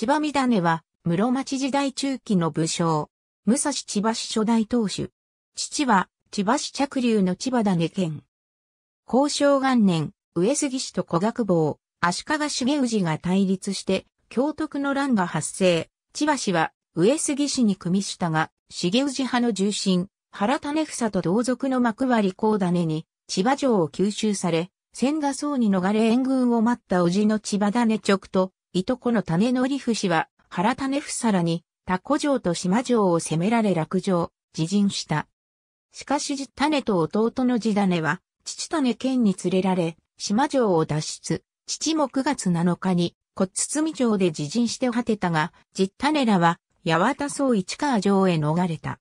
千葉三種は、室町時代中期の武将、武蔵千葉市初代当主。父は、千葉市着流の千葉種県。交渉元年、上杉氏と小学坊、足利重氏が対立して、京徳の乱が発生。千葉氏は、上杉氏に組みしたが、重氏派の重臣、原種房と同族の幕張高種に、千葉城を吸収され、千賀荘に逃れ援軍を待った叔父の千葉種直と、いとこの種のり氏は、原種さらに、タコ城と島城を攻められ落城、自陣した。しかし種と弟の地種は、父種県に連れられ、島城を脱出、父も9月7日に、骨包城で自陣して果てたが、実種らは、八幡総市川城へ逃れた。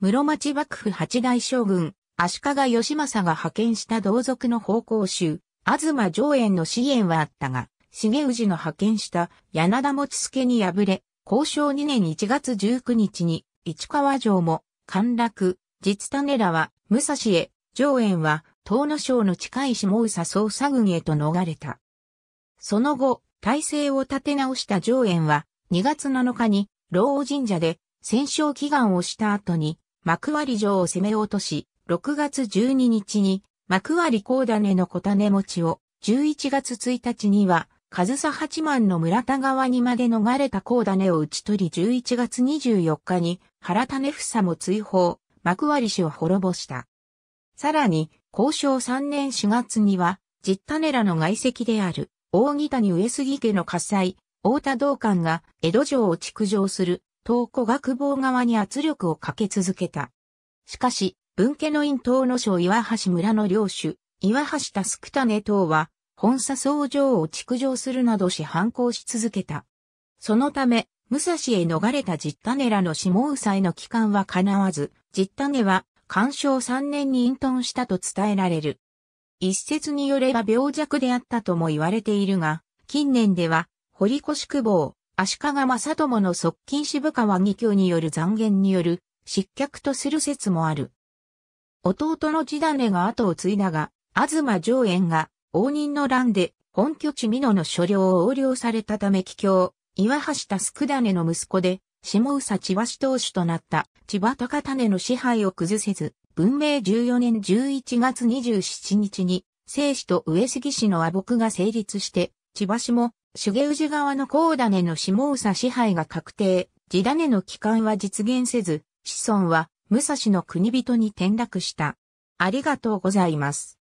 室町幕府八代将軍、足利義政が派遣した同族の奉公衆、東上園の支援はあったが、重氏の派遣した柳田持助に敗れ、交渉2年1月19日に市川城も陥落、実種らは武蔵へ、上縁は東野省の近い下宇佐捜査軍へと逃れた。その後、体制を立て直した上縁は2月7日に老王神社で戦勝祈願をした後に幕割城を攻め落とし、6月12日に幕割高種の小種持ちを、11月1日には上総八幡の村田川にまで逃れた高種を打ち取り11月24日に原種房も追放、幕張氏を滅ぼした。さらに、交渉3年4月には、実種らの外籍である、大木谷上杉家の火災、大田道館が江戸城を築城する、東古学坊側に圧力をかけ続けた。しかし、文家の院東野省岩橋村の領主、岩橋田宿種等は、本佐僧城を築城するなどし反抗し続けた。そのため、武蔵へ逃れた実種らの下総への帰還は叶わず、実種は干渉3年に隠遁したと伝えられる。一説によれば病弱であったとも言われているが、近年では、堀越久保、足利正友の側近渋川義教による残言による失脚とする説もある。弟の地種が後を継いだが、東上縁が応仁の乱で本拠地美濃の所領を横領されたため帰郷、岩橋田宿種の息子で、下宇佐千葉市当主となった千葉高種の支配を崩せず、文明14年11月27日に、聖子と上杉氏の和睦が成立して、千葉市も、重氏側の高種の下宇佐支配が確定、地種の帰還は実現せず、子孫は武蔵の国人に転落した。ありがとうございます。